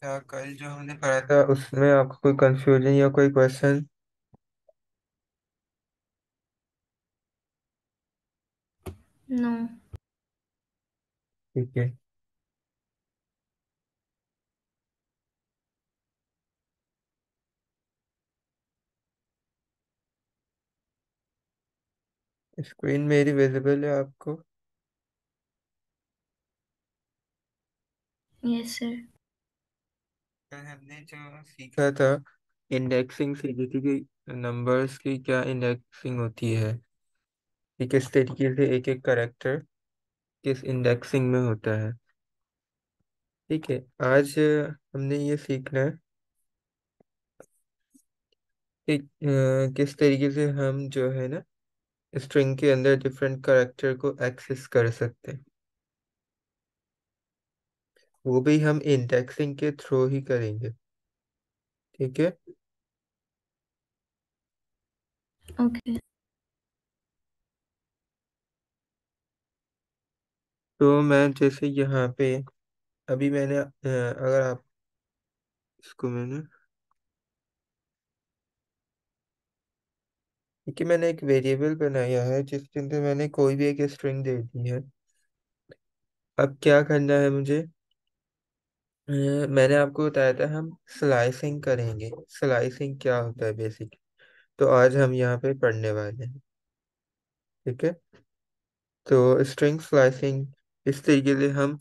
क्या कल जो हमने पढ़ा था उसमें आपको कोई कंफ्यूजन या कोई क्वेश्चन नो ठीक है स्क्रीन मेरी विजिबल है आपको यस सर हमने जो सीखा था इंडेक्सिंग सीखी थी कि नंबर्स की क्या इंडेक्सिंग होती है कि किस तरीके से एक एक करेक्टर किस इंडेक्सिंग में होता है ठीक है आज हमने ये सीखना है कि किस तरीके से हम जो है ना स्ट्रिंग के अंदर डिफरेंट करेक्टर को एक्सेस कर सकते हैं वो भी हम इंडेक्सिंग के थ्रू ही करेंगे ठीक है ओके तो मैं जैसे यहाँ पे अभी मैंने अगर आप इसको मैंने क्योंकि मैंने एक वेरिएबल बनाया है जिसके अंदर मैंने कोई भी एक स्ट्रिंग दे दी है अब क्या करना है मुझे मैंने आपको बताया था हम स्लाइसिंग करेंगे स्लाइसिंग क्या होता है बेसिक तो आज हम यहाँ पे पढ़ने वाले हैं ठीक है तो स्ट्रिंग स्लाइसिंग इस तरीके से हम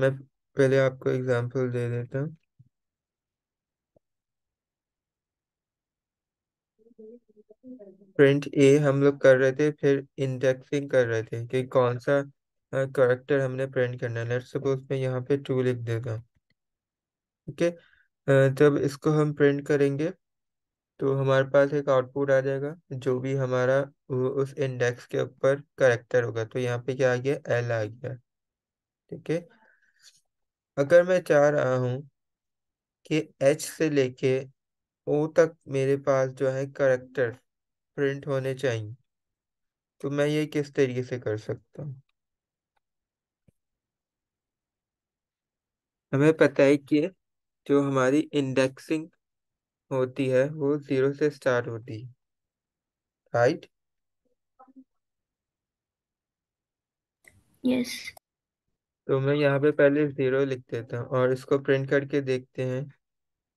मैं पहले आपको एग्जांपल दे देता हूँ प्रिंट ए हम लोग कर रहे थे फिर इंडेक्सिंग कर रहे थे कि कौन सा करेक्टर हमने प्रिंट करना है लेट्स सपोज मैं यहाँ पे टू लिख देता हूँ ठीक है जब इसको हम प्रिंट करेंगे तो हमारे पास एक आउटपुट आ जाएगा जो भी हमारा उस इंडेक्स के ऊपर करेक्टर होगा तो यहाँ पे क्या आ गया एल आ गया ठीक है अगर मैं चाह रहा हूँ कि एच से लेके ओ तक मेरे पास जो है करेक्टर प्रिंट होने चाहिए तो मैं ये किस तरीके से कर सकता हूँ हमें पता है कि जो हमारी इंडेक्सिंग होती है वो जीरो से स्टार्ट होती है राइट यस तो मैं यहाँ पे पहले जीरो लिख देता हूँ और इसको प्रिंट करके देखते हैं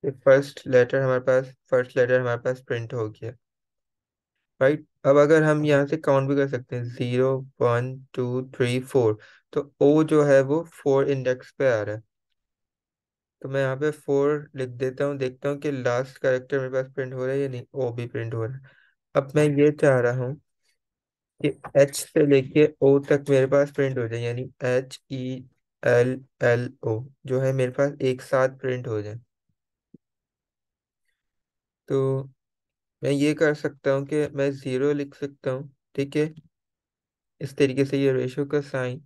कि फर्स्ट लेटर हमारे पास फर्स्ट लेटर हमारे पास प्रिंट हो गया राइट अब अगर हम यहाँ से काउंट भी कर सकते हैं zero one two three four तो ओ जो है वो फोर इंडेक्स पे आ रहा है तो मैं यहाँ पे फोर लिख देता हूँ देखता हूँ कि लास्ट करेक्टर मेरे पास प्रिंट हो रहा है या नहीं ओ भी प्रिंट हो रहा है अब मैं ये चाह रहा हूँ कि एच से लेके ओ तक मेरे पास प्रिंट हो जाए यानी H E L L O जो है मेरे पास एक साथ प्रिंट हो जाए तो मैं ये कर सकता हूँ कि मैं ज़ीरो लिख सकता हूँ ठीक है इस तरीके से ये रेशो का साइन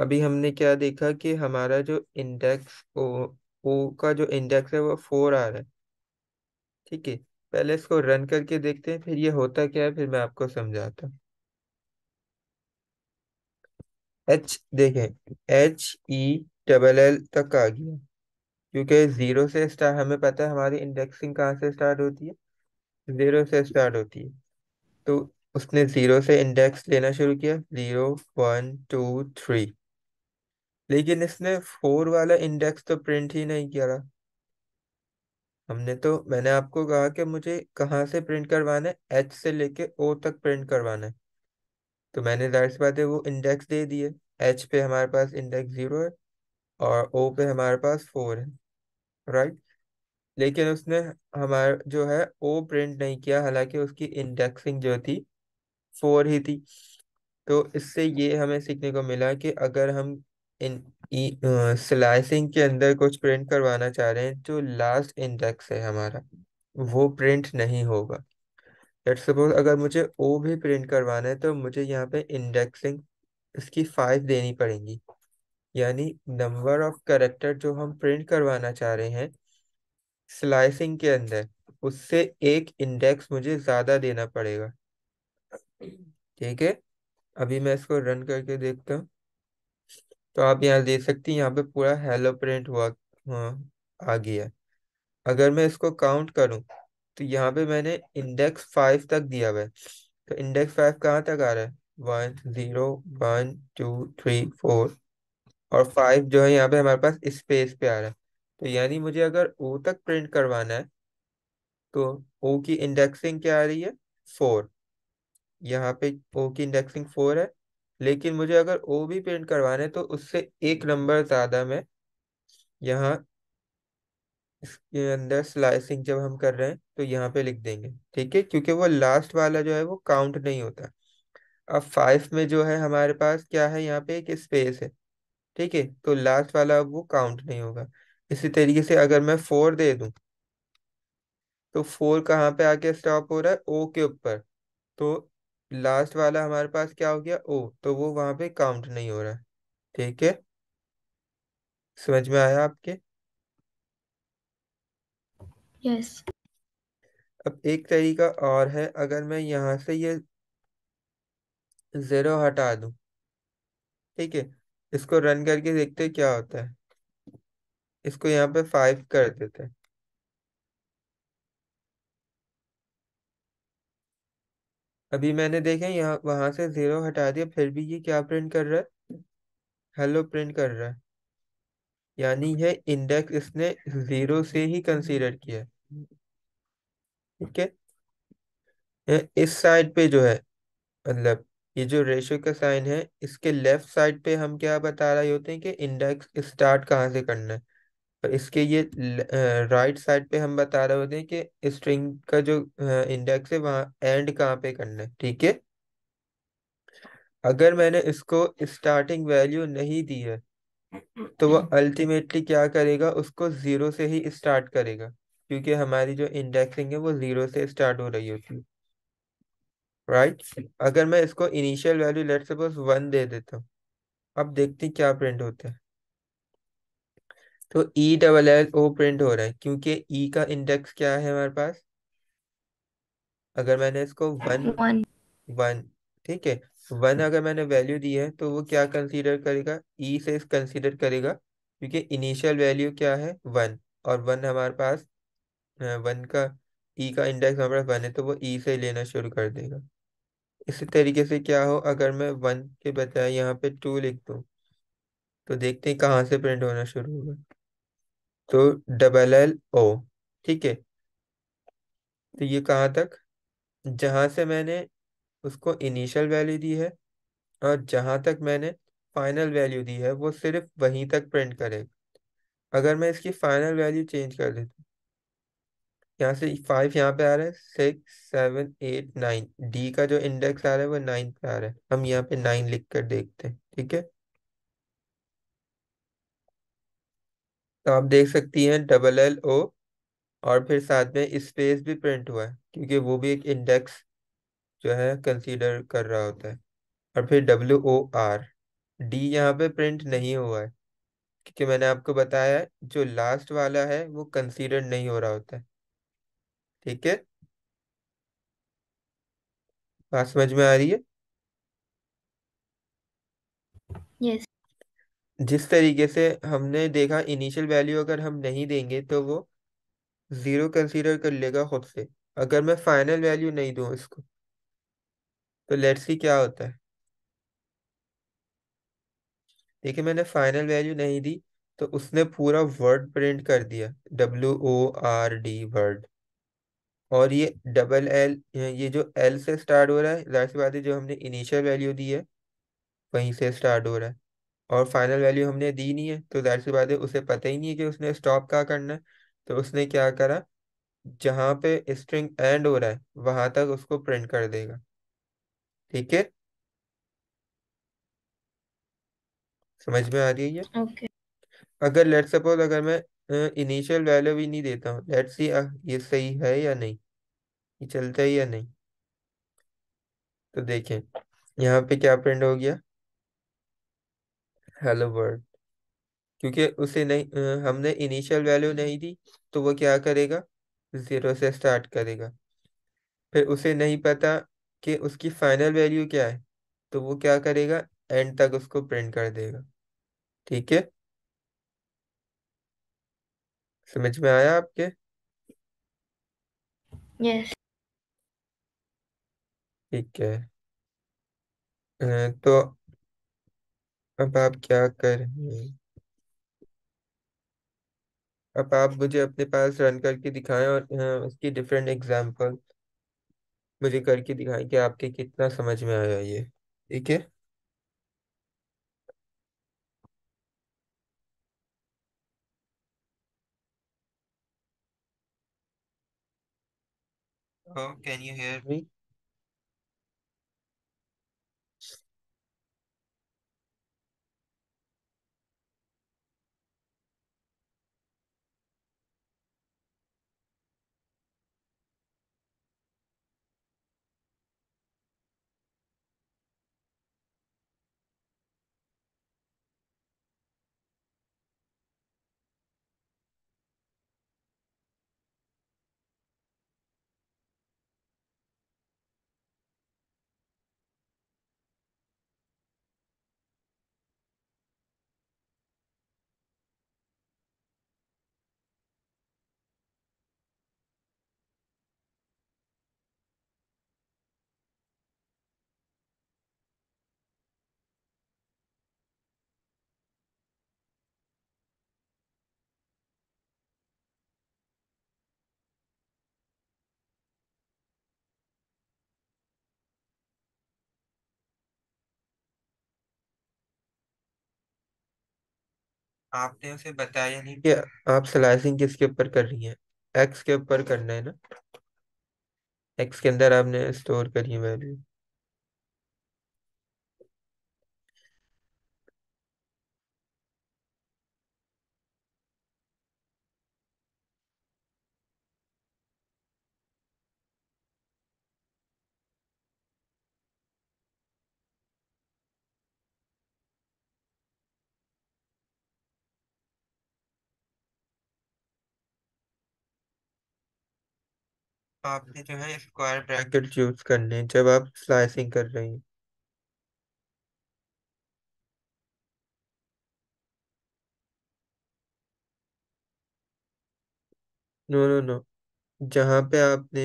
अभी हमने क्या देखा कि हमारा जो इंडेक्स ओ ओ का जो इंडेक्स है वो फोर आ रहा है ठीक है पहले इसको रन करके देखते हैं फिर ये होता क्या है फिर मैं आपको समझाता हूँ एच देखें एच ई डबल एल तक आ गया क्योंकि जीरो से स्टार्ट हमें पता है हमारी इंडेक्सिंग कहाँ से स्टार्ट होती है जीरो से स्टार्ट होती है तो उसने जीरो से इंडेक्स लेना शुरू किया जीरो वन टू थ्री लेकिन इसने फोर वाला इंडेक्स तो प्रिंट ही नहीं किया रहा हमने तो मैंने आपको कहा कि मुझे कहाँ से प्रिंट करवाना है एच से लेके ओ तक प्रिंट करवाना है तो मैंने जाहिर सी बात है वो इंडेक्स दे दिए एच पे हमारे पास इंडेक्स जीरो है और ओ पे हमारे पास फोर है राइट लेकिन उसने हमारे जो है ओ प्रिंट नहीं किया हालांकि उसकी इंडेक्सिंग जो थी फोर ही थी तो इससे ये हमें सीखने को मिला कि अगर हम इन स्लाइसिंग के अंदर कुछ प्रिंट करवाना चाह रहे हैं जो लास्ट इंडेक्स है हमारा वो प्रिंट नहीं होगा लेट सपोज अगर मुझे ओ भी प्रिंट करवाना है तो मुझे यहाँ पे इंडेक्सिंग इसकी फाइव देनी पड़ेगी यानी नंबर ऑफ करेक्टर जो हम प्रिंट करवाना चाह रहे हैं स्लाइसिंग के अंदर उससे एक इंडेक्स मुझे ज़्यादा देना पड़ेगा ठीक है अभी मैं इसको रन करके देखता हूँ तो आप यहाँ देख सकती हैं यहाँ पे पूरा हेलो प्रिंट हुआ हाँ, आ गया अगर मैं इसको काउंट करूँ तो यहाँ पे मैंने इंडेक्स फाइव तक दिया हुआ है तो इंडेक्स फाइव कहाँ तक आ रहा है one zero one two three four और फाइव जो है यहाँ पे हमारे पास स्पेस पे आ रहा है तो यानी मुझे अगर ओ तक प्रिंट करवाना है तो ओ की इंडेक्सिंग क्या आ रही है फोर यहाँ पे ओ की इंडेक्सिंग फोर है लेकिन मुझे अगर ओ भी पेंट करवाने तो उससे एक नंबर ज़्यादा में यहाँ इसके अंदर स्लाइसिंग जब हम कर रहे हैं तो यहाँ पे लिख देंगे ठीक है क्योंकि वो लास्ट वाला जो है वो काउंट नहीं होता अब फाइव में जो है हमारे पास क्या है यहाँ पे एक स्पेस है ठीक है तो लास्ट वाला अब वो काउंट नहीं होगा इसी तरीके से अगर मैं फोर दे दू तो फोर कहाँ पे आके स्टॉप हो रहा है ओ के ऊपर तो लास्ट वाला हमारे पास क्या हो गया ओ तो वो वहां पे काउंट नहीं हो रहा है ठीक है समझ में आया आपके yes. अब एक तरीका और है अगर मैं यहाँ से ये जीरो हटा दू ठीक है इसको रन करके देखते क्या होता है इसको यहाँ पे फाइव कर देते हैं अभी मैंने देखा यहाँ वहां से जीरो हटा दिया फिर भी ये क्या प्रिंट कर रहा है हेलो प्रिंट कर रहा है यानी ये इंडेक्स इसने जीरो से ही कंसीडर किया ठीक है इस साइड पे जो है मतलब ये जो रेशो का साइन है इसके लेफ्ट साइड पे हम क्या बता रहे होते हैं कि इंडेक्स स्टार्ट कहाँ से करना है और इसके ये राइट साइड पे हम बता रहे होते हैं कि स्ट्रिंग का जो इंडेक्स है वहां एंड कहाँ पे करना है ठीक है अगर मैंने इसको स्टार्टिंग वैल्यू नहीं दी है तो वो अल्टीमेटली क्या करेगा उसको जीरो से ही स्टार्ट करेगा क्योंकि हमारी जो इंडेक्सिंग है वो जीरो से स्टार्ट हो रही होती है राइट right? अगर मैं इसको initial value let suppose one दे देता हूँ अब देखते हैं क्या प्रिंट होता है तो E double L O print हो रहा है क्योंकि ई e का इंडेक्स क्या है हमारे पास अगर मैंने इसको वन वन ठीक है वन अगर मैंने वैल्यू दी है तो वो क्या कंसीडर करेगा ई e से कंसीडर करेगा क्योंकि इनिशियल वैल्यू क्या है वन और वन हमारे पास वन का ई e का इंडेक्स हमारे पास वन है तो वो ई e से लेना शुरू कर देगा इसी तरीके से क्या हो अगर मैं वन के बजाय यहाँ पे टू लिख दूँ तो देखते हैं कहाँ से प्रिंट होना शुरू होगा तो डबल एल ओ ठीक है तो ये कहाँ तक जहाँ से मैंने उसको इनिशियल वैल्यू दी है और जहाँ तक मैंने फाइनल वैल्यू दी है वो सिर्फ वहीं तक प्रिंट करेगा अगर मैं इसकी फाइनल वैल्यू चेंज कर देता यहाँ से फाइव यहाँ पे आ रहा है six seven eight nine D का जो इंडेक्स आ रहा है वो नाइन पे आ रहा है हम यहाँ पे नाइन लिख कर देखते हैं ठीक है तो आप देख सकती हैं डबल एल ओ और फिर साथ में स्पेस भी प्रिंट हुआ है क्योंकि वो भी एक इंडेक्स जो है कंसीडर कर रहा होता है और फिर डब्ल्यू ओ आर डी यहाँ पे प्रिंट नहीं हुआ है क्योंकि मैंने आपको बताया जो लास्ट वाला है वो कंसीडर नहीं हो रहा होता है ठीक है बात समझ में आ रही है जिस तरीके से हमने देखा इनिशियल वैल्यू अगर हम नहीं देंगे तो वो जीरो कंसीडर कर लेगा खुद से अगर मैं फाइनल वैल्यू नहीं दूं इसको तो लेट्स सी क्या होता है देखिए मैंने फाइनल वैल्यू नहीं दी तो उसने पूरा वर्ड प्रिंट कर दिया W O R D word और ये डबल एल ये जो एल से स्टार्ट हो रहा है सी बात है जो हमने इनिशियल वैल्यू दी है वहीं से स्टार्ट हो रहा है और फाइनल वैल्यू हमने दी नहीं है तो जाहिर सी बात है उसे पता ही नहीं है कि उसने स्टॉप कहाँ करना है तो उसने क्या करा जहाँ पे स्ट्रिंग एंड हो रहा है वहां तक उसको प्रिंट कर देगा ठीक है समझ में आ रही है ये okay. अगर लेट सपोज अगर मैं इनिशियल वैल्यू भी नहीं देता हूँ लेट सी ये सही है या नहीं ये चलता है या नहीं तो देखें यहाँ पे क्या प्रिंट हो गया हेलो वर्ल्ड क्योंकि उसे नहीं हमने इनिशियल वैल्यू नहीं दी तो वो क्या करेगा ज़ीरो से स्टार्ट करेगा फिर उसे नहीं पता कि उसकी फाइनल वैल्यू क्या है तो वो क्या करेगा एंड तक उसको प्रिंट कर देगा ठीक है समझ में आया आपके यस yes. ठीक है तो अब आप क्या करें अब आप मुझे अपने पास रन करके दिखाएं और उसकी डिफरेंट एग्जांपल मुझे करके दिखाएं कि आपके कितना समझ में आया ये ठीक है Oh, can you hear me? आपने उसे बताया नहीं कि आप स्लाइसिंग किसके ऊपर कर रही हैं एक्स के ऊपर करना है ना एक्स के अंदर आपने स्टोर करी है वैल्यू आपने जो है स्क्वायर ब्रैकेट यूज करने हैं जब आप स्लाइसिंग कर रहे हैं नो नो नो जहाँ पे आपने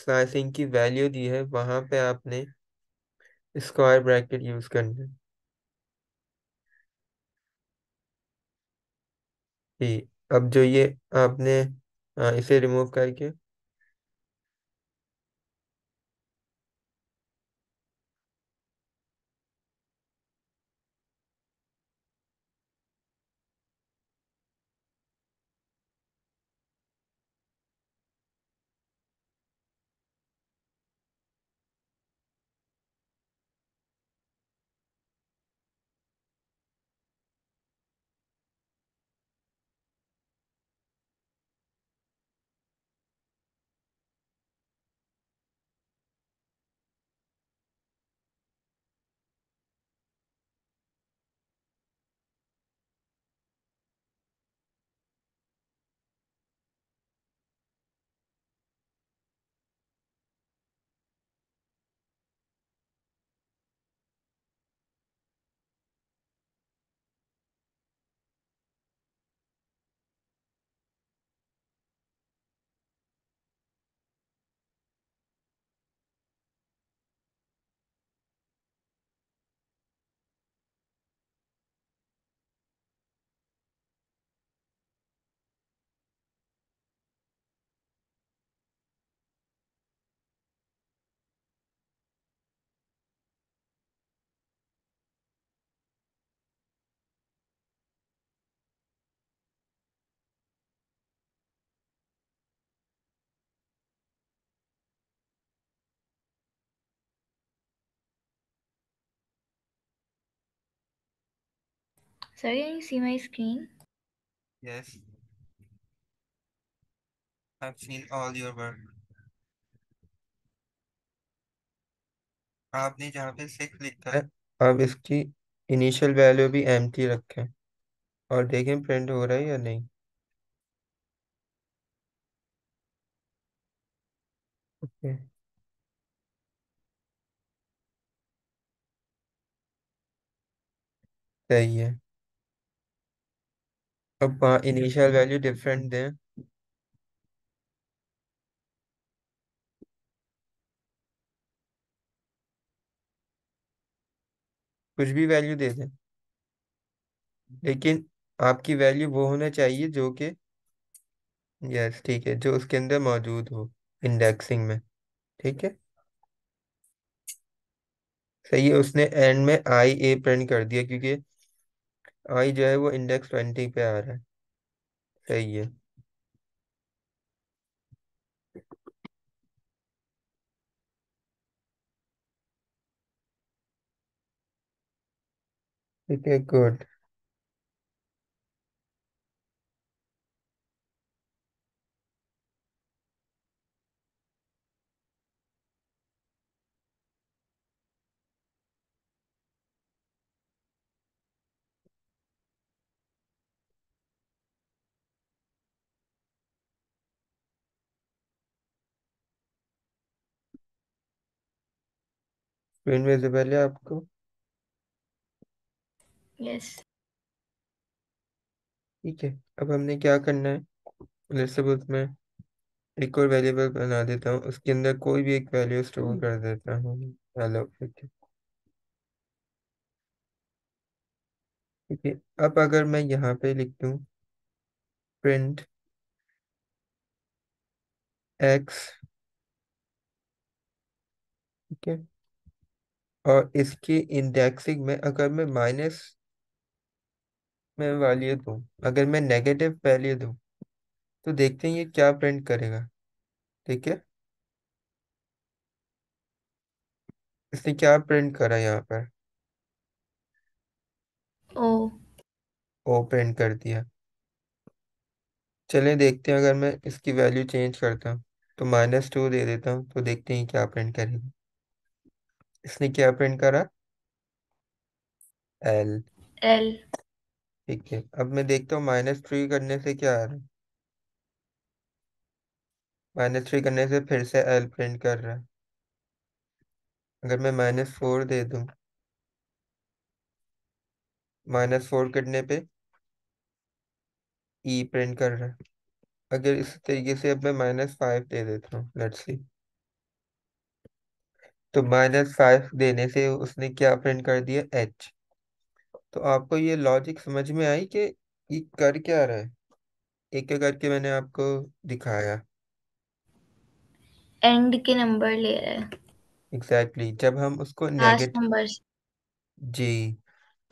स्लाइसिंग की वैल्यू दी है वहां पे आपने स्क्वायर ब्रैकेट यूज करना है अब जो ये आपने आ, इसे रिमूव करके Sir, can you see my screen? Yes. I've seen all your work. आपने जहाँ पे सिक्स लिखा है अब इसकी इनिशियल वैल्यू भी एम टी रखे और देखें प्रिंट हो रहा है या नहीं ओके सही है अब इनिशियल वैल्यू डिफरेंट दें कुछ भी वैल्यू दे दें लेकिन आपकी वैल्यू वो होना चाहिए जो कि यस ठीक है जो उसके अंदर मौजूद हो इंडेक्सिंग में ठीक है सही है उसने एंड में आई ए प्रिंट कर दिया क्योंकि आई जो है वो इंडेक्स ट्वेंटी पे आ रहा है सही है ठीक है गुड ट्रेन में से पहले आपको यस ठीक है अब हमने क्या करना है लेट्स उसमें एक और वेरिएबल बना देता हूँ उसके अंदर कोई भी एक वैल्यू स्टोर कर देता हूँ हेलो ठीक है ठीक है अब अगर मैं यहाँ पे लिख दू प्रिंट एक्स ठीक है और इसकी इंडेक्सिंग में अगर मैं माइनस में वैल्यू दूँ अगर मैं नेगेटिव वैल्यू दूँ तो देखते हैं ये क्या प्रिंट करेगा ठीक है इसने क्या प्रिंट करा यहाँ पर ओ ओ प्रिंट कर दिया चलें देखते हैं अगर मैं इसकी वैल्यू चेंज करता हूँ तो माइनस टू दे देता हूँ तो देखते हैं क्या प्रिंट करेगा इसने क्या प्रिंट करा एल एल ठीक है अब मैं देखता हूँ माइनस थ्री करने से क्या आ रहा है माइनस थ्री करने से फिर से एल प्रिंट कर रहा है अगर मैं माइनस फोर दे दू माइनस फोर करने पे ई e प्रिंट कर रहा है अगर इस तरीके से अब मैं माइनस फाइव दे देता हूँ लेट्स सी तो माइनस फाइव देने से उसने क्या प्रिंट कर दिया एच तो आपको ये लॉजिक समझ में आई कि ये कर क्या रहा है एक एक करके मैंने आपको दिखाया एंड के नंबर ले रहा है एग्जैक्टली exactly. जब हम उसको नेगेटिव जी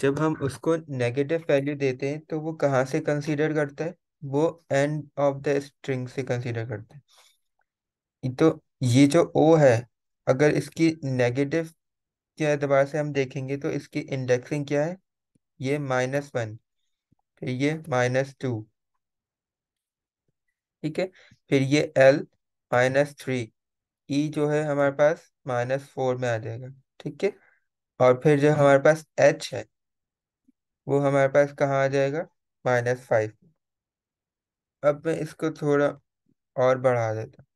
जब हम उसको नेगेटिव वैल्यू देते हैं तो वो कहाँ से कंसीडर करता है वो एंड ऑफ द स्ट्रिंग से कंसीडर करता है तो ये जो ओ है अगर इसकी नेगेटिव के अतबार से हम देखेंगे तो इसकी इंडेक्सिंग क्या है ये माइनस वन फिर ये माइनस टू ठीक है फिर ये एल माइनस थ्री ई जो है हमारे पास माइनस फोर में आ जाएगा ठीक है और फिर जो हमारे पास एच है वो हमारे पास कहाँ आ जाएगा माइनस फाइव अब मैं इसको थोड़ा और बढ़ा देता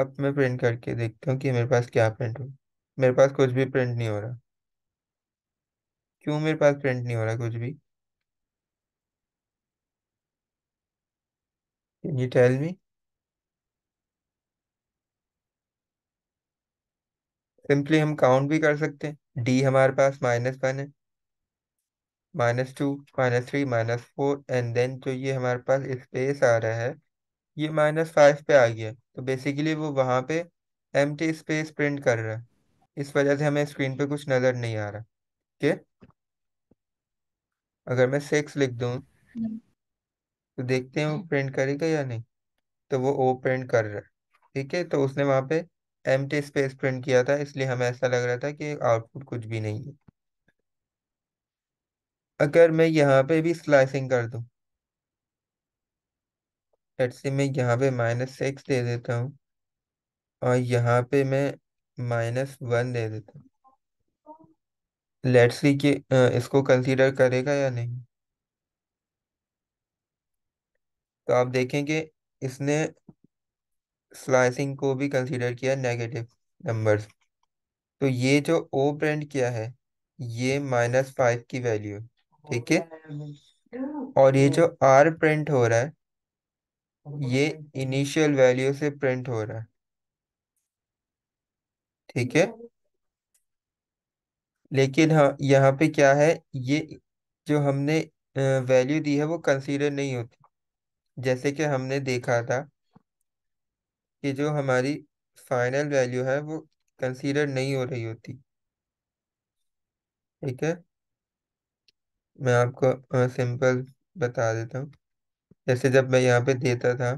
अब मैं प्रिंट करके देखता हूँ कि मेरे पास क्या प्रिंट हो मेरे पास कुछ भी प्रिंट नहीं हो रहा क्यों मेरे पास प्रिंट नहीं हो रहा कुछ भी can you tell me simply हम काउंट भी कर सकते हैं डी हमारे पास माइनस वन है minus two minus three minus four and then जो ये हमारे पास स्पेस आ रहा है ये माइनस फाइव पे आ गया तो बेसिकली वो वहाँ पे एम स्पेस प्रिंट कर रहा है इस वजह से हमें स्क्रीन पे कुछ नज़र नहीं आ रहा के अगर मैं सिक्स लिख दू हम्म। तो देखते हैं वो प्रिंट हम्म। करेगा या नहीं तो वो ओ प्रिंट कर रहा है ठीक है तो उसने वहां पे एम स्पेस प्रिंट किया था इसलिए हमें ऐसा लग रहा था कि आउटपुट कुछ भी नहीं है अगर मैं यहाँ पे भी स्लाइसिंग कर दू लेट्स से मैं यहाँ पे माइनस सिक्स दे देता हूँ और यहाँ पे मैं माइनस वन दे देता हूँ लेट्स सी कि इसको कंसीडर करेगा या नहीं तो आप देखेंगे इसने स्लाइसिंग को भी कंसीडर किया नेगेटिव नंबर्स तो ये जो ओ प्रिंट किया है ये माइनस फाइव की वैल्यू ठीक है और ये जो आर प्रिंट हो रहा है ये इनिशियल वैल्यू से प्रिंट हो रहा है ठीक है लेकिन हाँ यहाँ पे क्या है ये जो हमने वैल्यू दी है वो कंसीडर नहीं होती जैसे कि हमने देखा था कि जो हमारी फाइनल वैल्यू है वो कंसीडर नहीं हो रही होती ठीक है मैं आपको सिंपल बता देता हूँ जैसे जब मैं यहाँ पे देता था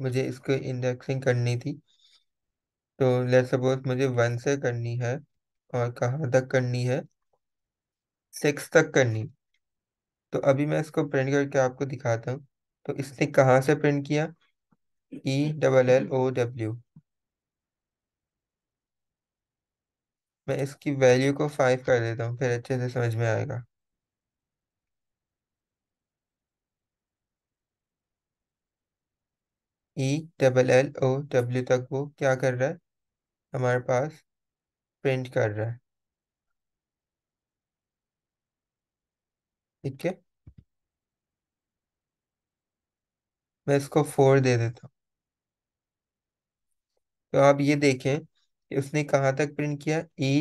मुझे इसको इंडेक्सिंग करनी थी तो लेट सपोज मुझे वन से करनी है और कहाँ तक करनी है सिक्स तक करनी तो अभी मैं इसको प्रिंट करके आपको दिखाता हूँ तो इसने कहाँ से प्रिंट किया E double L O W मैं इसकी वैल्यू को फाइव कर देता हूँ फिर अच्छे से समझ में आएगा E double L O W तक वो क्या कर रहा है हमारे पास प्रिंट कर रहा है ठीक है मैं इसको फोर दे देता हूँ तो आप ये देखें कि उसने कहाँ तक प्रिंट किया E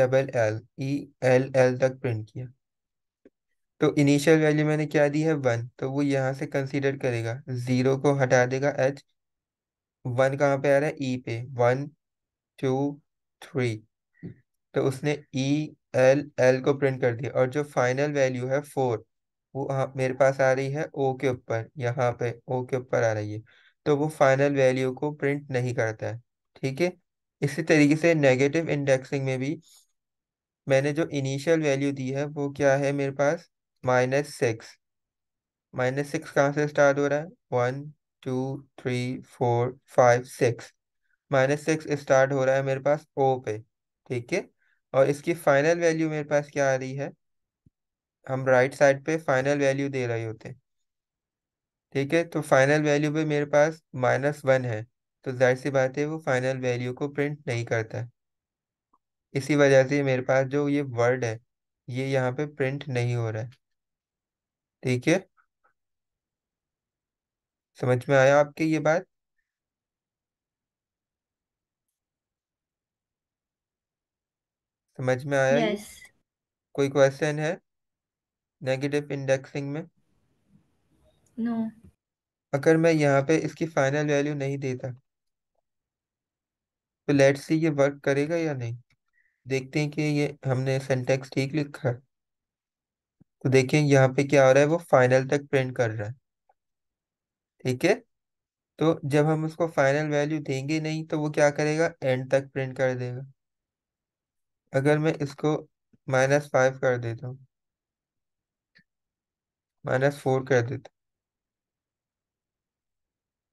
double L E L L तक प्रिंट किया तो इनिशियल वैल्यू मैंने क्या दी है वन तो वो यहाँ से कंसीडर करेगा जीरो को हटा देगा एच वन कहाँ पे आ रहा है ई e पे वन टू थ्री तो उसने ई एल एल को प्रिंट कर दिया और जो फाइनल वैल्यू है फोर वो हाँ मेरे पास आ रही है ओ के ऊपर यहाँ पे ओ के ऊपर आ रही है तो वो फाइनल वैल्यू को प्रिंट नहीं करता है ठीक है इसी तरीके से नेगेटिव इंडेक्सिंग में भी मैंने जो इनिशियल वैल्यू दी है वो क्या है मेरे पास माइनस सिक्स माइनस सिक्स कहाँ से स्टार्ट हो रहा है one two three four five six minus six start हो रहा है मेरे पास ओ पे ठीक है और इसकी फाइनल वैल्यू मेरे पास क्या आ रही है हम राइट साइड पे फाइनल वैल्यू दे रहे होते ठीक है तो फाइनल वैल्यू पे मेरे पास माइनस वन है तो जाहिर सी बात है वो फाइनल वैल्यू को प्रिंट नहीं करता है इसी वजह से मेरे पास जो ये वर्ड है ये यहाँ पे प्रिंट नहीं हो रहा है ठीक है समझ में आया आपके ये बात समझ में आया yes. कोई क्वेश्चन है नेगेटिव इंडेक्सिंग में नो अगर मैं यहाँ पे इसकी फाइनल वैल्यू नहीं देता तो लेट्स सी ये वर्क करेगा या नहीं देखते हैं कि ये हमने सेंटेक्स ठीक लिखा है तो देखिए यहाँ पे क्या हो रहा है वो फाइनल तक प्रिंट कर रहा है ठीक है तो जब हम उसको फाइनल वैल्यू देंगे नहीं तो वो क्या करेगा एंड तक प्रिंट कर देगा अगर मैं इसको माइनस फाइव कर देता हूँ माइनस फोर कर देता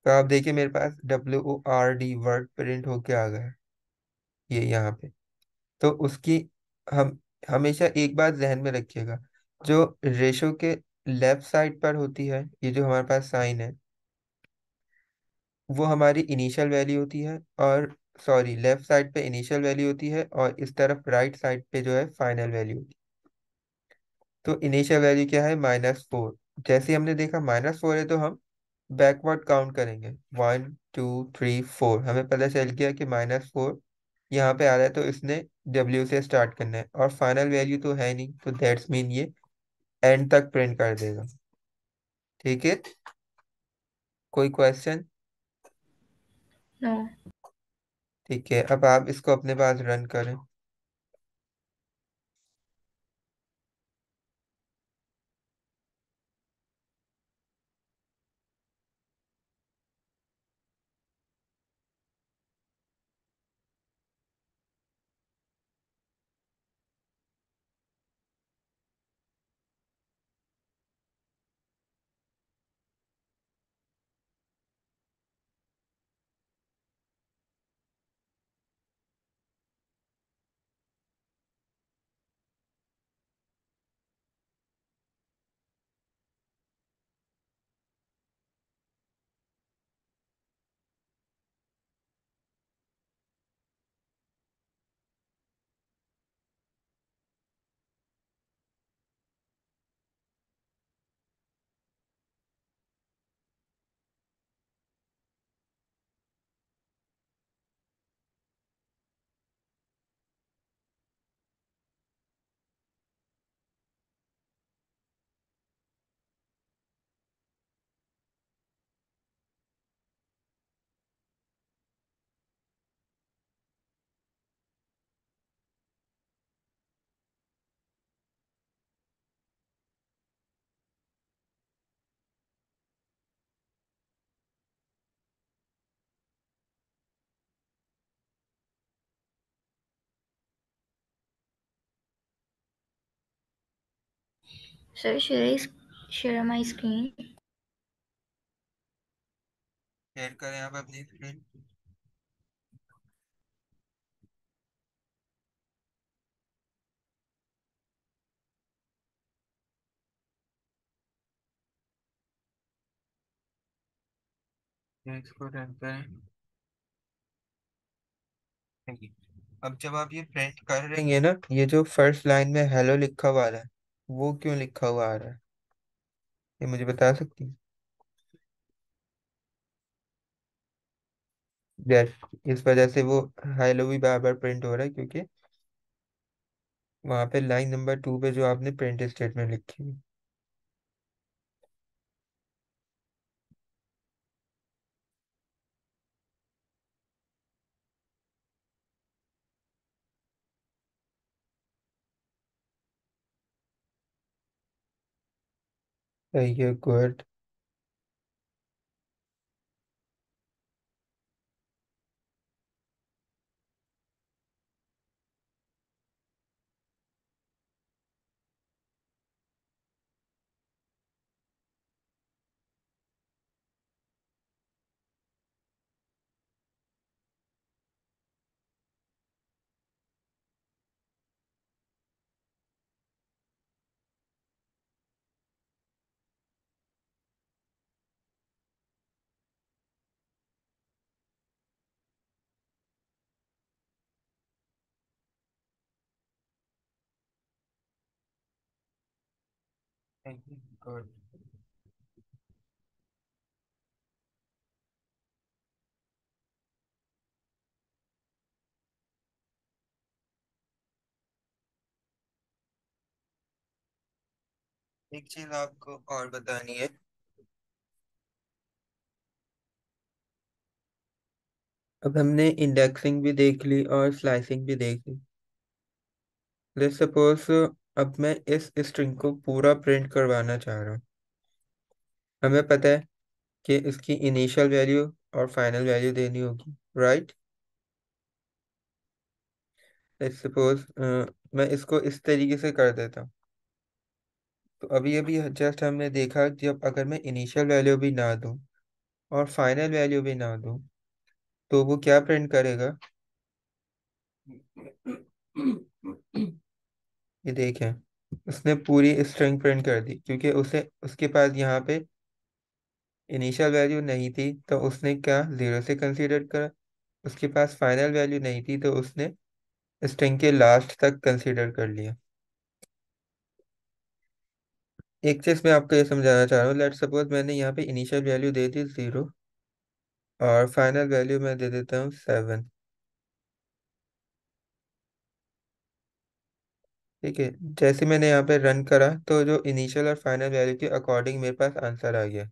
तो आप देखिए मेरे पास W O R D word print होके आ गया ये यहाँ पे तो उसकी हम हमेशा एक बात जहन में रखिएगा जो रेशो के लेफ्ट साइड पर होती है ये जो हमारे पास साइन है वो हमारी इनिशियल वैल्यू होती है और सॉरी लेफ्ट साइड पे इनिशियल वैल्यू होती है और इस तरफ राइट right साइड पे जो है फाइनल वैल्यू होती है तो इनिशियल वैल्यू क्या है माइनस फोर जैसे हमने देखा माइनस फोर है तो हम बैकवर्ड काउंट करेंगे वन टू थ्री फोर हमें पता चल गया कि माइनस फोर यहाँ पे आ रहा है तो इसने डब्ल्यू से स्टार्ट करना है और फाइनल वैल्यू तो है नहीं तो दैट्स मीन ये एंड तक प्रिंट कर देगा ठीक है कोई क्वेश्चन नो ठीक है अब आप इसको अपने पास रन करें Sorry, should I share my screen? Share करें आप अपनी स्क्रीन इसको रन करें अब जब आप ये प्रिंट कर रही है ना ये जो फर्स्ट लाइन में हेलो लिखा हुआ है वो क्यों लिखा हुआ आ रहा है ये मुझे बता सकती है यस इस वजह से वो हेलो भी बार बार प्रिंट हो रहा है क्योंकि वहां पे लाइन नंबर टू पे जो आपने प्रिंट स्टेटमेंट लिखी हुई you're good Thank you. एक चीज आपको और बतानी है अब हमने इंडेक्सिंग भी देख ली और स्लाइसिंग भी देख ली लेट्स सपोज अब मैं इस स्ट्रिंग को पूरा प्रिंट करवाना चाह रहा हूँ हमें पता है कि इसकी इनिशियल वैल्यू और फाइनल वैल्यू देनी होगी राइट लेट्स सपोज मैं इसको इस तरीके से कर देता हूँ तो अभी अभी जस्ट हमने देखा जब अगर मैं इनिशियल वैल्यू भी ना दूँ और फाइनल वैल्यू भी ना दूँ तो वो क्या प्रिंट करेगा ये देखें उसने पूरी स्ट्रिंग प्रिंट कर दी क्योंकि उसे उसके पास यहाँ पे इनिशियल वैल्यू नहीं थी तो उसने क्या ज़ीरो से कंसीडर करा उसके पास फाइनल वैल्यू नहीं थी तो उसने स्ट्रिंग के लास्ट तक कंसीडर कर लिया एक चीज़ मैं आपको ये समझाना चाह रहा हूँ लेट सपोज मैंने यहाँ पे इनिशियल वैल्यू दे दी ज़ीरो और फाइनल वैल्यू मैं दे देता हूँ सेवन ठीक है जैसे मैंने यहाँ पे रन करा तो जो इनिशियल और फाइनल वैल्यू के अकॉर्डिंग मेरे पास आंसर आ गया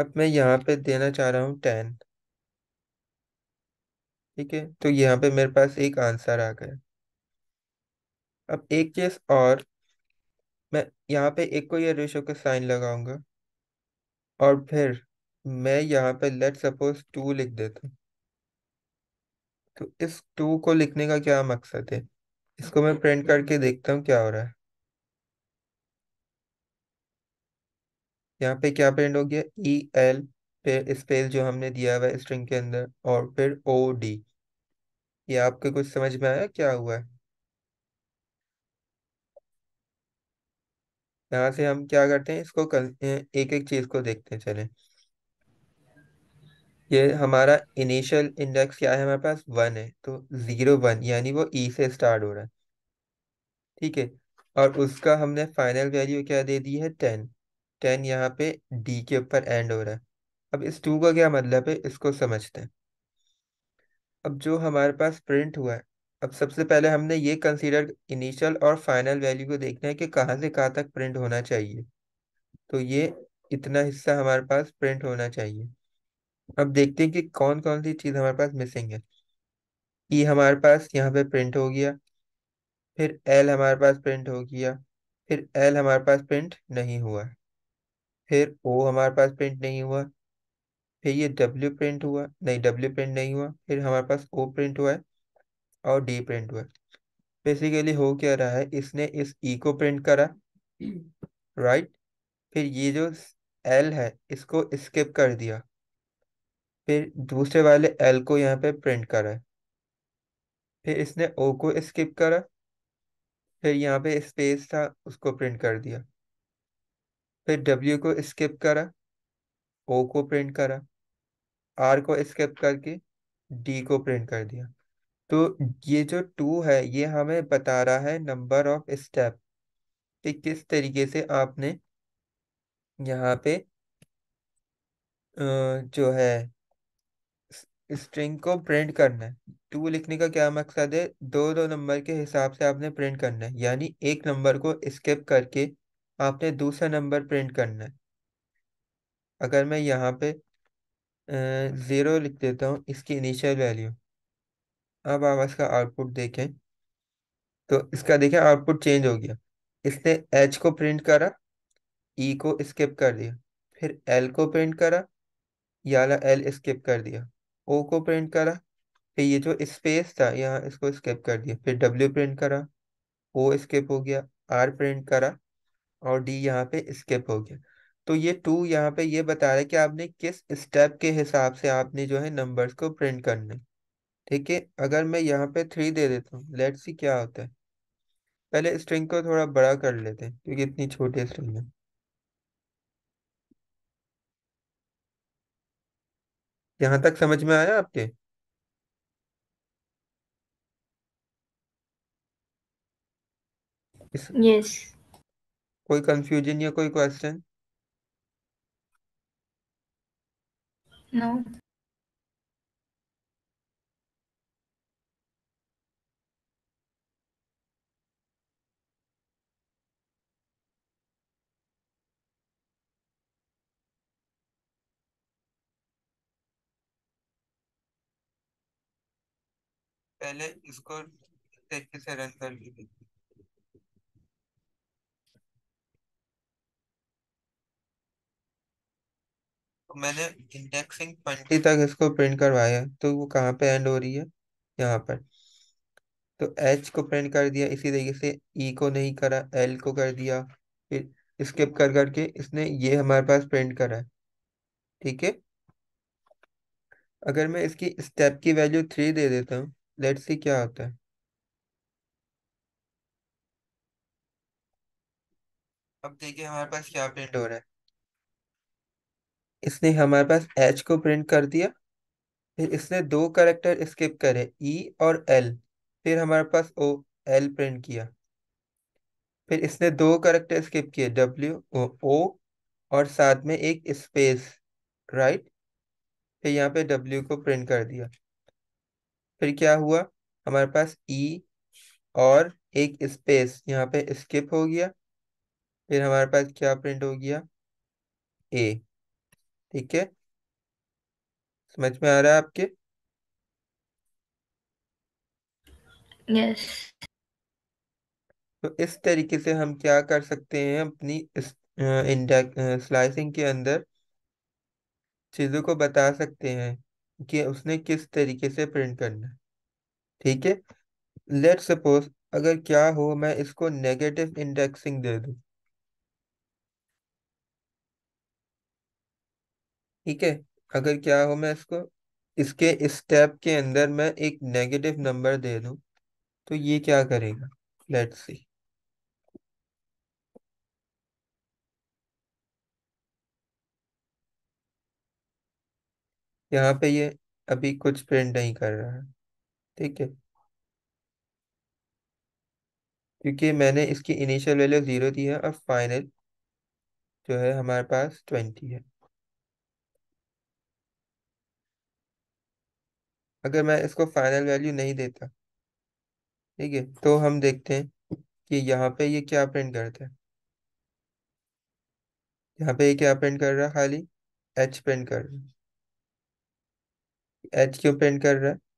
अब मैं यहाँ पे देना चाह रहा हूँ टेन ठीक है तो यहाँ पे मेरे पास एक आंसर आ गया अब एक चीज और मैं यहाँ पे एक को ये रेशो का साइन लगाऊंगा और फिर मैं यहाँ पे लेट सपोज टू लिख देता हूँ तो इस टू को लिखने का क्या मकसद है इसको मैं प्रिंट करके देखता हूँ क्या हो रहा है यहाँ पे क्या प्रिंट हो गया ई एल फिर स्पेस जो हमने दिया हुआ है स्ट्रिंग के अंदर और फिर ओ डी ये आपके कुछ समझ में आया क्या हुआ है यहाँ से हम क्या करते हैं इसको कर, एक एक चीज को देखते चले ये हमारा इनिशियल इंडेक्स क्या है हमारे पास वन है तो जीरो वन यानी वो ई e से स्टार्ट हो रहा है ठीक है और उसका हमने फाइनल वैल्यू क्या दे दी है टेन टेन यहाँ पे डी के ऊपर एंड हो रहा है अब इस टू का क्या मतलब है इसको समझते हैं अब जो हमारे पास प्रिंट हुआ है अब सबसे पहले हमने ये कंसीडर इनिशियल और फाइनल वैल्यू को देखना है कि कहाँ से कहाँ तक प्रिंट होना चाहिए तो ये इतना हिस्सा हमारे पास प्रिंट होना चाहिए अब देखते हैं कि कौन कौन सी चीज हमारे पास मिसिंग है ई e हमारे पास यहाँ पे प्रिंट हो गया फिर एल हमारे पास प्रिंट हो गया फिर एल हमारे पास प्रिंट नहीं हुआ फिर ओ हमारे पास प्रिंट नहीं हुआ फिर ये डब्ल्यू प्रिंट हुआ नहीं डब्ल्यू प्रिंट नहीं हुआ फिर हमारे पास ओ प्रिंट हुआ है और डी प्रिंट हुआ है बेसिकली हो क्या रहा है इसने इस ई e को प्रिंट करा राइट फिर ये जो एल है इसको स्किप कर दिया फिर दूसरे वाले एल को यहाँ पे प्रिंट करा फिर इसने ओ को स्किप करा फिर यहाँ पे स्पेस था उसको प्रिंट कर दिया फिर डब्ल्यू को स्किप करा ओ को प्रिंट करा आर को स्किप करके डी को प्रिंट कर दिया तो ये जो टू है ये हमें बता रहा है नंबर ऑफ स्टेप कि किस तरीके से आपने यहाँ पे जो है स्ट्रिंग को प्रिंट करना है टू लिखने का क्या मकसद है दो दो नंबर के हिसाब से आपने प्रिंट करना है यानी एक नंबर को स्किप करके आपने दूसरा नंबर प्रिंट करना है अगर मैं यहाँ पे ज़ीरो लिख देता हूँ इसकी इनिशियल वैल्यू अब आप इसका आउटपुट देखें तो इसका देखें आउटपुट चेंज हो गया इसने एच को प्रिंट करा ई e को स्किप कर दिया फिर एल को प्रिंट करा याला एल स्किप कर दिया ओ को प्रिंट करा फिर ये जो स्पेस था यहाँ इसको स्किप कर दिया फिर डब्ल्यू प्रिंट करा ओ स्किप हो गया आर प्रिंट करा और डी यहाँ पे स्किप हो गया तो ये टू यहाँ पे ये बता रहा है कि आपने किस स्टेप के हिसाब से आपने जो है नंबर्स को प्रिंट करने ठीक है अगर मैं यहाँ पे थ्री दे देता हूँ लेट्स सी क्या होता है पहले स्ट्रिंग को थोड़ा बड़ा कर लेते हैं क्योंकि इतनी छोटी स्ट्रिंग है यहाँ तक समझ में आया आपके यस yes. कोई कंफ्यूजन या कोई क्वेश्चन नो पहले इसको तरीके से रन कर लीजिए तो मैंने इंडेक्सिंग ट्वेंटी तक इसको प्रिंट करवाया तो वो कहाँ पे एंड हो रही है यहाँ पर तो एच को प्रिंट कर दिया इसी तरीके से ई e को नहीं करा एल को कर दिया फिर स्किप कर करके इसने ये हमारे पास प्रिंट करा है ठीक है अगर मैं इसकी स्टेप की वैल्यू थ्री दे देता हूँ लेट्स सी क्या होता है अब देखिए हमारे पास क्या प्रिंट हो रहा है इसने हमारे पास एच को प्रिंट कर दिया फिर इसने दो करेक्टर स्किप करे ई e और एल फिर हमारे पास ओ एल प्रिंट किया फिर इसने दो करेक्टर स्किप किए डब्ल्यू ओ ओ और साथ में एक स्पेस राइट फिर यहाँ पे डब्ल्यू को प्रिंट कर दिया फिर क्या हुआ हमारे पास ई e और एक स्पेस यहाँ पे स्किप हो गया फिर हमारे पास क्या प्रिंट हो गया ए ठीक है समझ में आ रहा है आपके yes. तो इस तरीके से हम क्या कर सकते हैं अपनी इस स्लाइसिंग के अंदर चीज़ों को बता सकते हैं कि उसने किस तरीके से प्रिंट करना है ठीक है लेट सपोज अगर क्या हो मैं इसको नेगेटिव इंडेक्सिंग दे दू ठीक है अगर क्या हो मैं इसको इसके स्टेप के अंदर मैं एक नेगेटिव नंबर दे दू तो ये क्या करेगा लेट सी यहाँ पे ये अभी कुछ प्रिंट नहीं कर रहा है ठीक है क्योंकि मैंने इसकी इनिशियल वैल्यू जीरो दी है और फाइनल जो है हमारे पास ट्वेंटी है अगर मैं इसको फाइनल वैल्यू नहीं देता ठीक है तो हम देखते हैं कि यहाँ पे ये क्या प्रिंट करता है यहाँ पे ये क्या प्रिंट कर रहा है खाली एच प्रिंट कर रहा है एच क्यों प्रिंट कर रहा है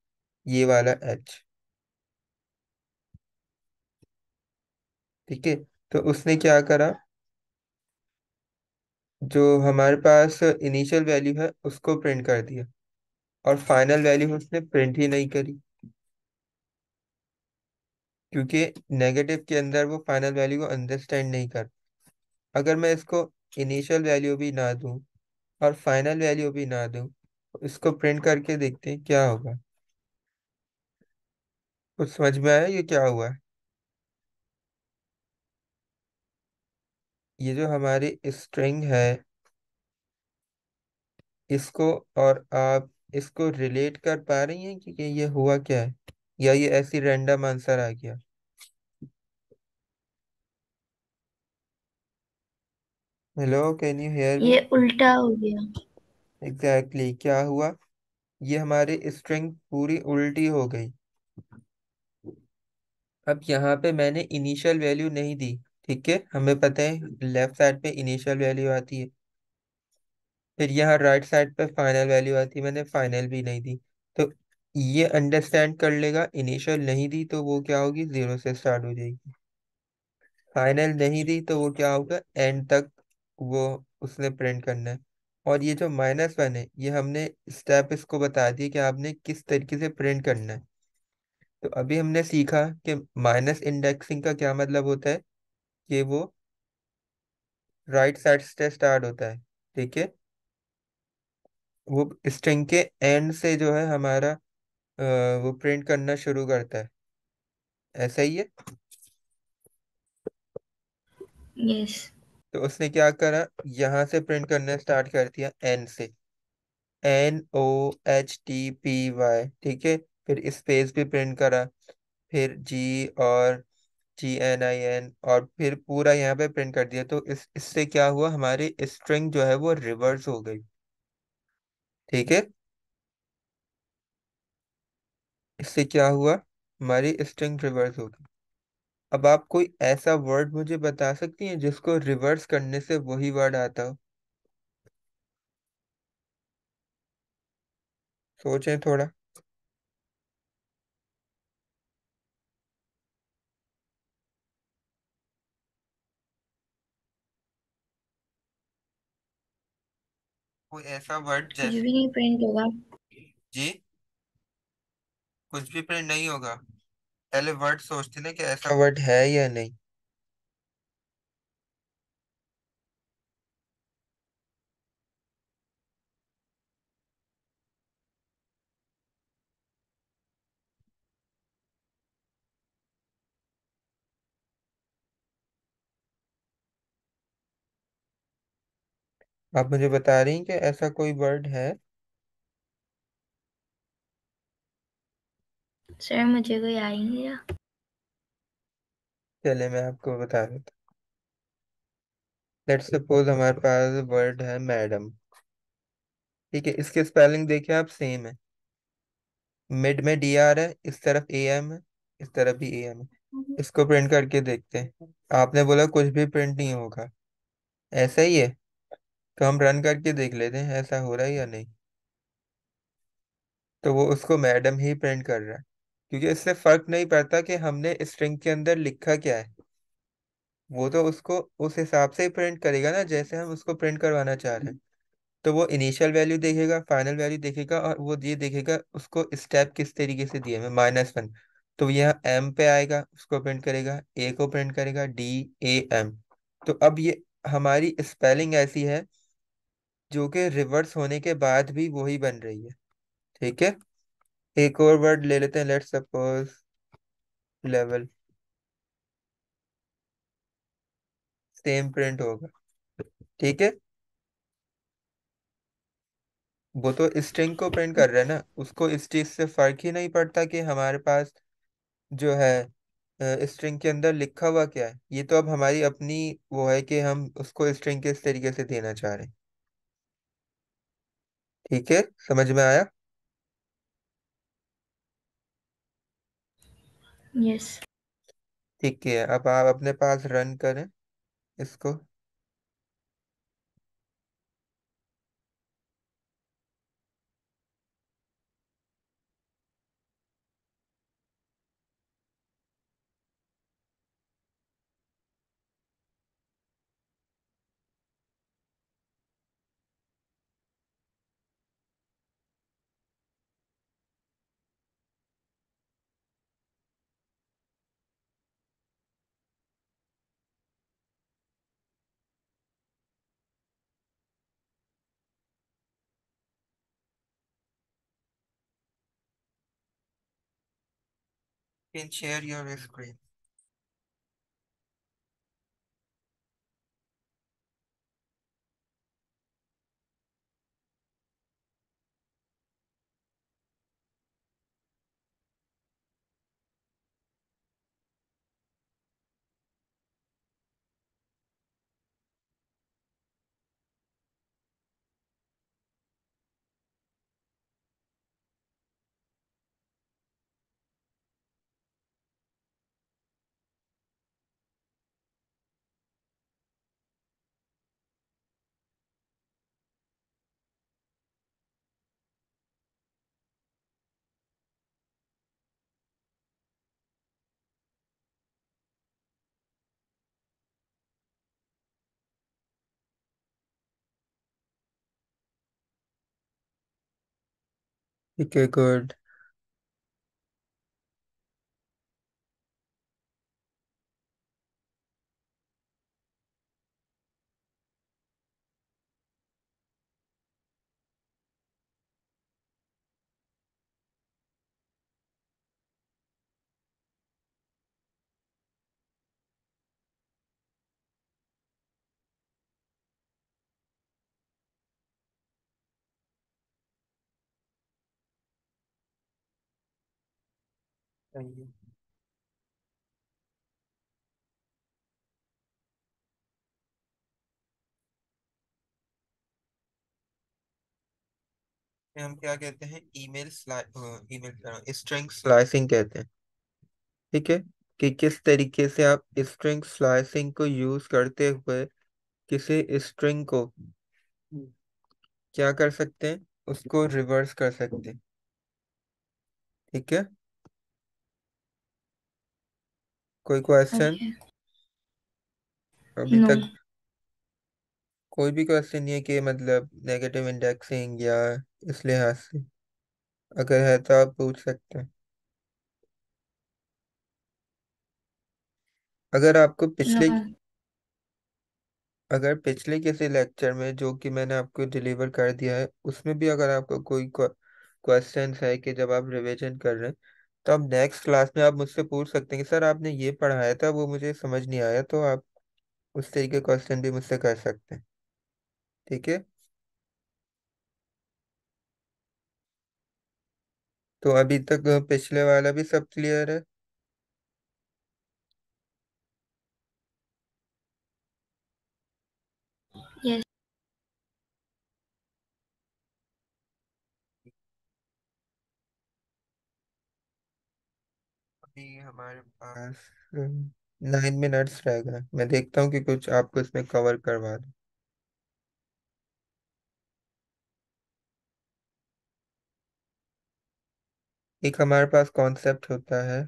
ये वाला एच ठीक है तो उसने क्या करा जो हमारे पास इनिशियल वैल्यू है उसको प्रिंट कर दिया और फाइनल वैल्यू उसने प्रिंट ही नहीं करी क्योंकि नेगेटिव के अंदर वो फाइनल वैल्यू को अंडरस्टैंड नहीं कर अगर मैं इसको इनिशियल वैल्यू भी ना दूं और फाइनल वैल्यू भी ना दूं इसको प्रिंट करके देखते हैं क्या होगा कुछ समझ में आया ये क्या हुआ है ये जो हमारी स्ट्रिंग है इसको और आप इसको रिलेट कर पा रही हैं कि ये हुआ क्या है या ये ऐसी रैंडम आंसर आ गया हेलो कैन यू हेयर ये उल्टा हो गया एग्जैक्टली exactly. क्या हुआ ये हमारी स्ट्रिंग पूरी उल्टी हो गई अब यहाँ पे मैंने इनिशियल वैल्यू नहीं दी ठीक है हमें पता है लेफ्ट साइड पे इनिशियल वैल्यू आती है फिर यहाँ राइट साइड पे फाइनल वैल्यू आती है मैंने फाइनल भी नहीं दी तो ये अंडरस्टैंड कर लेगा इनिशियल नहीं दी तो वो क्या होगी जीरो से स्टार्ट हो जाएगी फाइनल नहीं दी तो वो क्या होगा एंड तक वो उसने प्रिंट करना है और ये जो माइनस वन है ये हमने स्टेप इसको बता दिए कि आपने किस तरीके से प्रिंट करना है तो अभी हमने सीखा कि माइनस इंडेक्सिंग का क्या मतलब होता है कि वो राइट साइड से स्टार्ट होता है ठीक है वो स्ट्रिंग के एंड से जो है हमारा वो प्रिंट करना शुरू करता है ऐसा ही है yes. तो उसने क्या करा यहां से प्रिंट करना स्टार्ट कर दिया एन से N O H T P Y ठीक है फिर स्पेस भी प्रिंट करा फिर जी और जी एन आई एन और फिर पूरा यहाँ पे प्रिंट कर दिया तो इस इससे क्या हुआ हमारी स्ट्रिंग जो है वो रिवर्स हो गई ठीक है इससे क्या हुआ हमारी स्ट्रिंग रिवर्स हो गई अब आप कोई ऐसा वर्ड मुझे बता सकती हैं जिसको रिवर्स करने से वही वर्ड आता हो सोचें थोड़ा कोई ऐसा वर्ड जैसे भी नहीं प्रिंट होगा जी कुछ भी प्रिंट नहीं होगा पहले वर्ड सोचते ना कि ऐसा वर्ड है या नहीं आप मुझे बता रही हैं कि ऐसा कोई वर्ड है सर मुझे कोई आ ही नहीं चले मैं आपको बता देता लेट्स सपोज हमारे पास वर्ड है मैडम ठीक है इसके स्पेलिंग देखिए आप सेम है मिड में डी आर है इस तरफ ए एम है इस तरफ भी ए एम है इसको प्रिंट करके देखते हैं आपने बोला कुछ भी प्रिंट नहीं होगा ऐसा ही है तो हम रन करके देख लेते हैं ऐसा हो रहा है या नहीं तो वो उसको मैडम ही प्रिंट कर रहा है क्योंकि इससे फर्क नहीं पड़ता कि हमने स्ट्रिंग के अंदर लिखा क्या है वो तो उसको उस हिसाब से ही प्रिंट करेगा ना जैसे हम उसको प्रिंट करवाना चाह रहे हैं तो वो इनिशियल वैल्यू देखेगा फाइनल वैल्यू देखेगा और वो ये देखेगा उसको स्टेप किस तरीके से दिए हमें माइनस वन तो यह एम पे आएगा उसको प्रिंट करेगा ए को प्रिंट करेगा डी ए एम तो अब ये हमारी स्पेलिंग ऐसी है जो कि रिवर्स होने के बाद भी वही बन रही है ठीक है एक और वर्ड ले लेते हैं let suppose level same print होगा ठीक है वो तो स्ट्रिंग को प्रिंट कर रहा है ना उसको इस चीज से फर्क ही नहीं पड़ता कि हमारे पास जो है स्ट्रिंग के अंदर लिखा हुआ क्या है ये तो अब हमारी अपनी वो है कि हम उसको स्ट्रिंग किस तरीके से देना चाह रहे हैं ठीक है समझ में आया यस ठीक है अब आप अपने पास रन करें इसको can share your screen. Okay, good. You हम क्या कहते हैं ईमेल ईमेल स्ट्रिंग स्लाइसिंग कहते हैं ठीक है कि किस तरीके से आप स्ट्रिंग स्लाइसिंग को यूज करते हुए किसी स्ट्रिंग को क्या कर सकते हैं उसको रिवर्स कर सकते हैं ठीक है कोई क्वेश्चन अच्छा अभी नो तक कोई भी क्वेश्चन नहीं है कि मतलब नेगेटिव इंडेक्सिंग या इस लिहाज से अगर है तो आप पूछ सकते हैं अगर आपको पिछले नो हाँ। अगर पिछले किसी लेक्चर में जो कि मैंने आपको डिलीवर कर दिया है उसमें भी अगर आपको कोई क्वेश्चन है कि जब आप रिवीजन कर रहे हैं तो अब नेक्स्ट क्लास में आप मुझसे पूछ सकते हैं कि सर आपने ये पढ़ाया था वो मुझे समझ नहीं आया तो आप उस तरीके क्वेश्चन भी मुझसे कर सकते हैं ठीक है तो अभी तक पिछले वाला भी सब क्लियर है हमारे पास नाइन मिनट्स रह गए मैं देखता हूँ कि कुछ आपको इसमें कवर करवा दूँ एक हमारे पास कॉन्सेप्ट होता है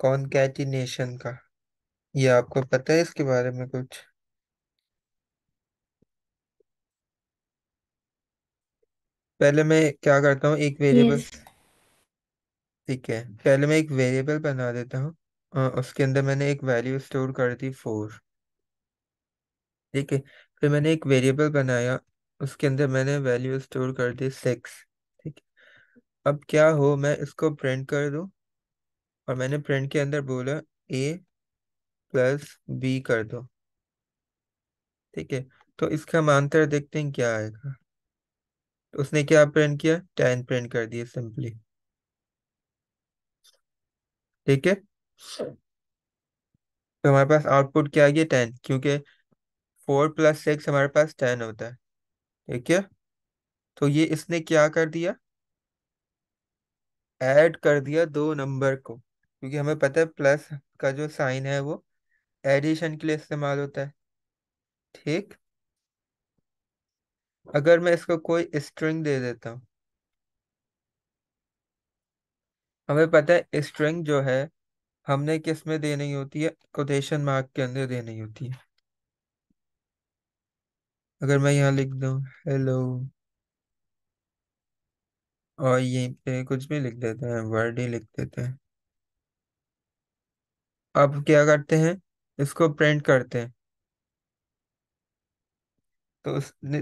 कॉन्कैटिनेशन का ये आपको पता है इसके बारे में कुछ पहले मैं क्या करता हूँ एक वेरिएबल यस ठीक है पहले मैं एक वेरिएबल बना देता हूँ उसके अंदर मैंने एक वैल्यू स्टोर कर दी फोर ठीक है फिर मैंने एक वेरिएबल बनाया उसके अंदर मैंने वैल्यू स्टोर कर दी सिक्स ठीक है अब क्या हो मैं इसको प्रिंट कर दूँ और मैंने प्रिंट के अंदर बोला ए प्लस बी कर दो ठीक है तो इसका मानतर देखते हैं क्या आएगा उसने क्या प्रिंट किया टेन प्रिंट कर दिए सिंपली ठीक है तो हमारे पास आउटपुट क्या आ गया टेन क्योंकि फोर प्लस सिक्स हमारे पास टेन होता है ठीक है तो ये इसने क्या कर दिया ऐड कर दिया दो नंबर को क्योंकि हमें पता है प्लस का जो साइन है वो एडिशन के लिए इस्तेमाल होता है ठीक अगर मैं इसको कोई स्ट्रिंग दे देता हूँ हमें पता है स्ट्रिंग जो है हमने किस में देनी होती है कोटेशन मार्क के अंदर देनी होती है अगर मैं यहाँ लिख दूँ हेलो और यहीं पे कुछ भी लिख देते हैं वर्ड ही लिख देते हैं अब क्या करते हैं इसको प्रिंट करते हैं तो उसने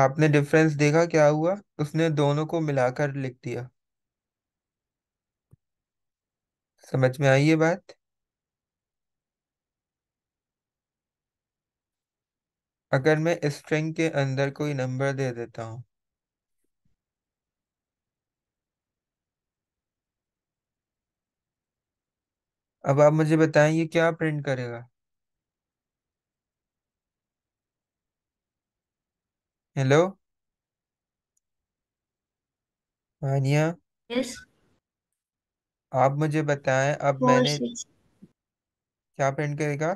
आपने डिफरेंस देखा क्या हुआ उसने दोनों को मिलाकर लिख दिया समझ में आई ये बात अगर मैं स्ट्रिंग के अंदर कोई नंबर दे देता हूं अब आप मुझे बताएं ये क्या प्रिंट करेगा हेलो मानिया यस आप मुझे बताएं अब फोर मैंने सिक्स क्या प्रिंट करेगा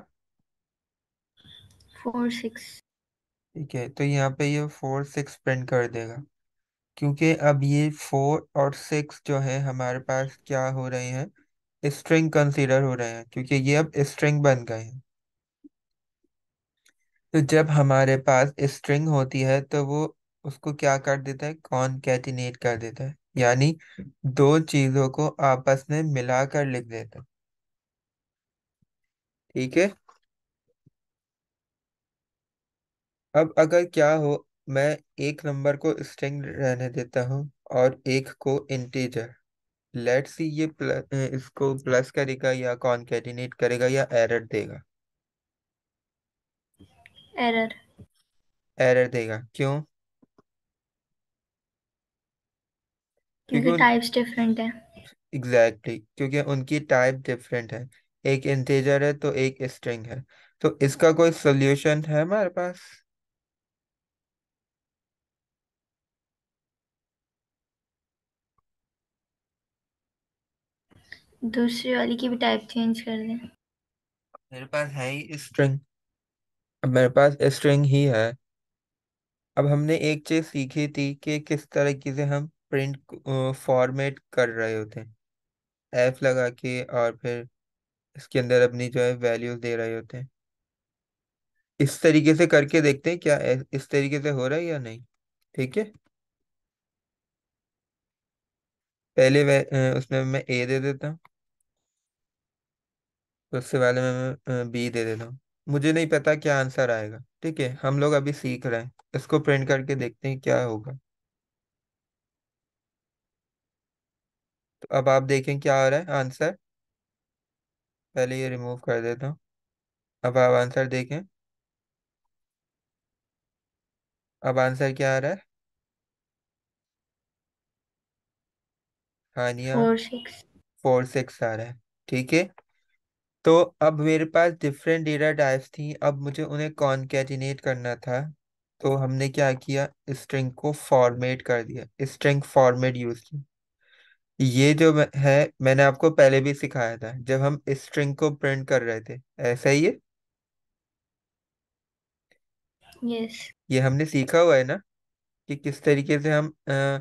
फोर सिक्स ठीक है तो यहाँ पे ये फोर सिक्स प्रिंट कर देगा क्योंकि अब ये फोर और सिक्स जो है हमारे पास क्या हो रहे हैं स्ट्रिंग कंसीडर हो रहे हैं क्योंकि ये अब स्ट्रिंग बन गए हैं तो जब हमारे पास स्ट्रिंग होती है तो वो उसको क्या कर देता है कैटिनेट कर देता है यानी दो चीजों को आपस में मिलाकर लिख देता है ठीक है अब अगर क्या हो मैं एक नंबर को स्ट्रिंग रहने देता हूं और एक को इंटीजर लेट्स सी ये प्लस, इसको प्लस करेगा या कॉनकैटिनेट करेगा या एरर देगा एरर एरर देगा क्यों क्योंकि उन... टाइप्स डिफरेंट है एग्जैक्टली exactly, क्योंकि उनकी टाइप डिफरेंट है एक इंटीजर है तो एक स्ट्रिंग है तो इसका कोई सोल्यूशन है हमारे पास दूसरी वाली की भी टाइप चेंज कर दें मेरे पास है ही स्ट्रिंग अब मेरे पास स्ट्रिंग ही है अब हमने एक चीज सीखी थी कि किस तरीके से हम प्रिंट फॉर्मेट कर रहे होते हैं एफ लगा के और फिर इसके अंदर अपनी जो है वैल्यूज दे रहे होते हैं इस तरीके से करके देखते हैं क्या इस तरीके से हो रहा है या नहीं ठीक है पहले वे उसमें मैं ए दे देता हूँ उससे पहले मैं बी दे देता हूँ मुझे नहीं पता क्या आंसर आएगा ठीक है हम लोग अभी सीख रहे हैं इसको प्रिंट करके देखते हैं क्या होगा तो अब आप देखें क्या आ रहा है आंसर पहले ये रिमूव कर देता हूँ अब आप आंसर देखें अब आंसर क्या आ रहा है हानिया फोर सिक्स आ रहा है ठीक है तो अब मेरे पास डिफरेंट डेटा टाइप्स थी अब मुझे उन्हें कॉन्केटिनेट करना था तो हमने क्या किया स्ट्रिंग को फॉर्मेट कर दिया स्ट्रिंग फॉर्मेट यूज की ये जो है मैंने आपको पहले भी सिखाया था जब हम स्ट्रिंग को प्रिंट कर रहे थे ऐसा ही है yes. ये हमने सीखा हुआ है ना कि किस तरीके से हम आ,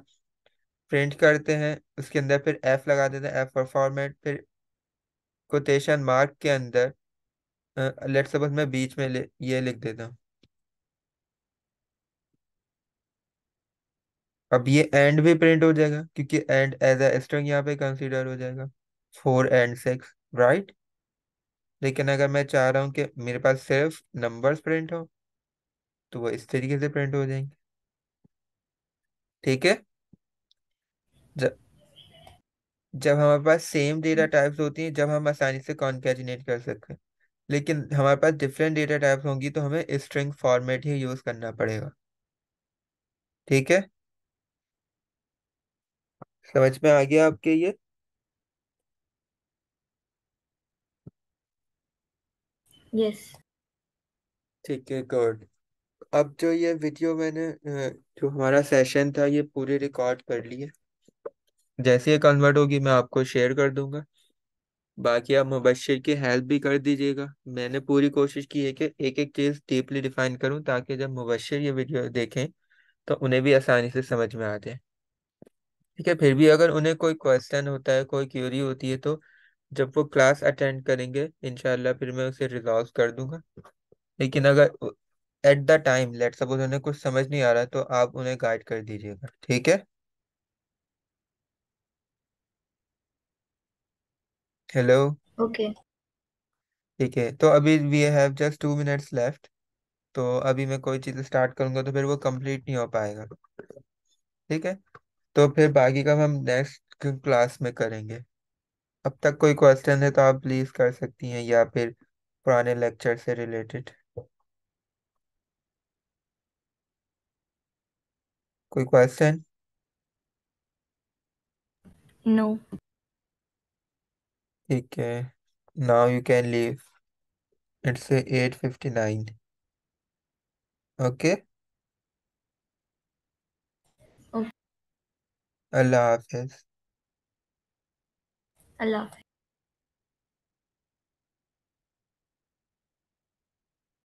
प्रिंट करते हैं उसके अंदर फिर एफ लगा देते हैं एफ फॉर फॉर्मेट फिर कोटेशन मार्क के अंदर लेट uh, सपोज मैं बीच में ले, ये लिख देता हूँ अब ये एंड भी प्रिंट हो जाएगा क्योंकि एंड एज ए स्ट्रिंग यहाँ पे कंसीडर हो जाएगा फोर एंड सिक्स राइट लेकिन अगर मैं चाह रहा हूँ कि मेरे पास सिर्फ नंबर्स प्रिंट हो तो वो इस तरीके से प्रिंट हो जाएंगे ठीक है जब हमारे पास सेम डेटा टाइप्स होती हैं जब हम आसानी से कॉन्केजिनेट कर हैं लेकिन हमारे पास डिफरेंट डेटा टाइप्स होंगी तो हमें स्ट्रिंग फॉर्मेट ही यूज करना पड़ेगा ठीक है समझ में आ गया आपके ये यस yes. ठीक है गुड अब जो ये वीडियो मैंने जो हमारा सेशन था ये पूरे रिकॉर्ड कर लिए जैसे ही कन्वर्ट होगी मैं आपको शेयर कर दूंगा बाकी आप मुबशर की हेल्प भी कर दीजिएगा मैंने पूरी कोशिश की है कि एक एक चीज़ डीपली डिफाइन करूं ताकि जब मुबशर ये वीडियो देखें तो उन्हें भी आसानी से समझ में आ जाए ठीक है फिर भी अगर उन्हें कोई क्वेश्चन होता है कोई क्यूरी होती है तो जब वो क्लास अटेंड करेंगे इनशाला फिर मैं उसे रिजॉल्व कर दूंगा लेकिन अगर at the time let suppose उन्हें कुछ समझ नहीं आ रहा तो आप उन्हें गाइड कर दीजिएगा ठीक है हेलो ओके ठीक है तो अभी we have just two minutes left तो अभी मैं कोई चीज़ स्टार्ट करूंगा तो फिर वो कंप्लीट नहीं हो पाएगा ठीक है तो फिर बाकी का हम नेक्स्ट क्लास में करेंगे अब तक कोई क्वेश्चन है तो आप प्लीज़ कर सकती हैं या फिर पुराने लेक्चर से रिलेटेड कोई क्वेश्चन नो no. ठीक है now you can leave it's at fifty nine okay अल्लाह हाफिज अल्लाह हाफिज